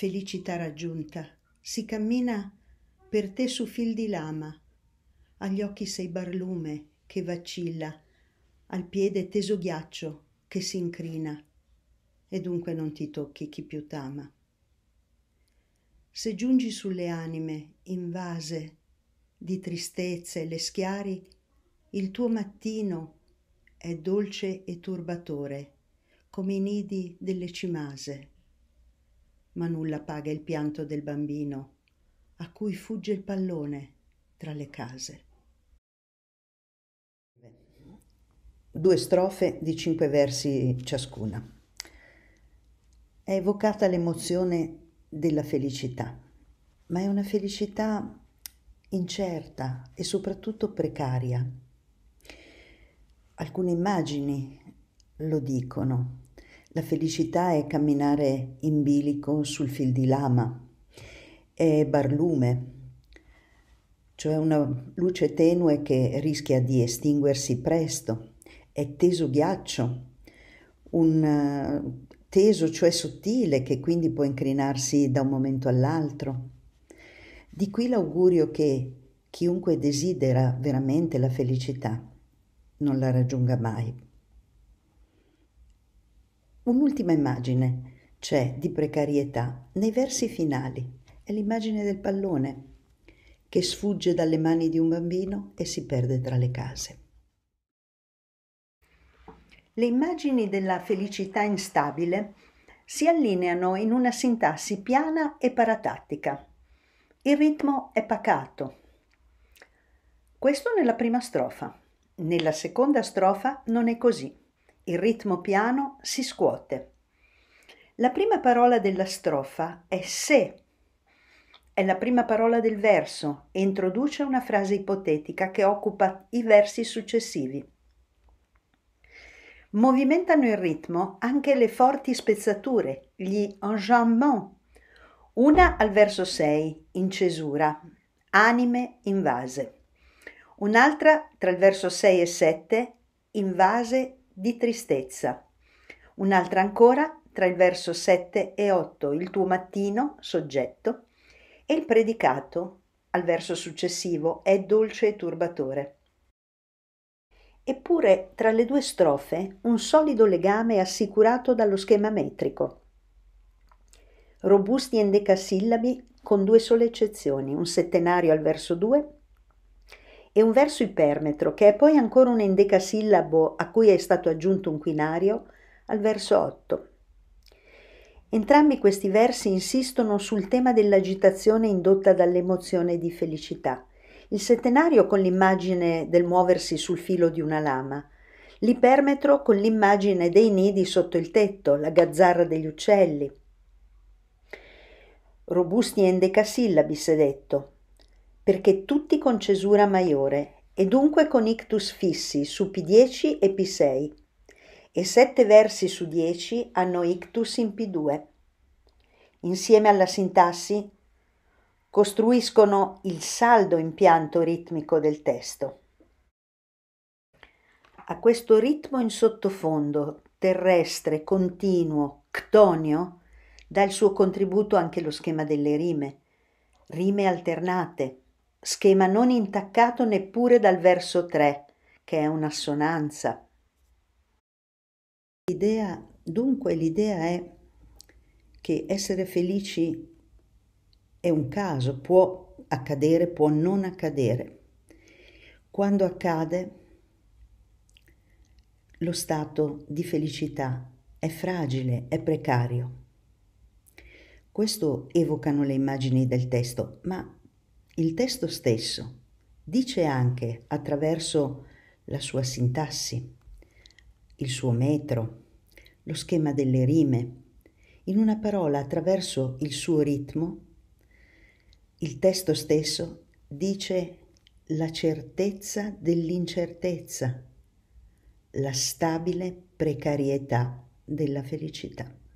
felicità raggiunta, si cammina per te su fil di lama, agli occhi sei barlume che vacilla, al piede teso ghiaccio che si incrina, e dunque non ti tocchi chi più t'ama. Se giungi sulle anime invase di tristezze le schiari, il tuo mattino è dolce e turbatore, come i nidi delle cimase ma nulla paga il pianto del bambino, a cui fugge il pallone tra le case. Due strofe di cinque versi ciascuna. È evocata l'emozione della felicità, ma è una felicità incerta e soprattutto precaria. Alcune immagini lo dicono. La felicità è camminare in bilico sul fil di lama, è barlume, cioè una luce tenue che rischia di estinguersi presto, è teso ghiaccio, un teso cioè sottile che quindi può incrinarsi da un momento all'altro. Di qui l'augurio che chiunque desidera veramente la felicità non la raggiunga mai. Un'ultima immagine c'è cioè, di precarietà nei versi finali. È l'immagine del pallone che sfugge dalle mani di un bambino e si perde tra le case. Le immagini della felicità instabile si allineano in una sintassi piana e paratattica. Il ritmo è pacato. Questo nella prima strofa. Nella seconda strofa non è così il ritmo piano si scuote. La prima parola della strofa è se. È la prima parola del verso e introduce una frase ipotetica che occupa i versi successivi. Movimentano il ritmo anche le forti spezzature, gli enjambements, una al verso 6, in cesura, anime invase, un'altra tra il verso 6 e 7, invase di tristezza. Un'altra ancora tra il verso 7 e 8, il tuo mattino, soggetto, e il predicato, al verso successivo, è dolce e turbatore. Eppure tra le due strofe un solido legame è assicurato dallo schema metrico. Robusti endecasillabi con due sole eccezioni, un settenario al verso 2 e un verso ipermetro che è poi ancora un endecasillabo a cui è stato aggiunto un quinario al verso 8. Entrambi questi versi insistono sul tema dell'agitazione indotta dall'emozione di felicità. Il settenario con l'immagine del muoversi sul filo di una lama, l'ipermetro con l'immagine dei nidi sotto il tetto, la gazzarra degli uccelli. Robusti endecasillabi, s'è detto, perché tutti con cesura maiore e dunque con ictus fissi su P10 e P6 e sette versi su 10 hanno ictus in P2. Insieme alla sintassi costruiscono il saldo impianto ritmico del testo. A questo ritmo in sottofondo, terrestre, continuo, ctonio, dà il suo contributo anche lo schema delle rime, rime alternate, schema non intaccato neppure dal verso 3, che è un'assonanza. L'idea, dunque l'idea è che essere felici è un caso, può accadere, può non accadere. Quando accade, lo stato di felicità è fragile, è precario. Questo evocano le immagini del testo, ma il testo stesso dice anche attraverso la sua sintassi, il suo metro, lo schema delle rime, in una parola attraverso il suo ritmo, il testo stesso dice la certezza dell'incertezza, la stabile precarietà della felicità.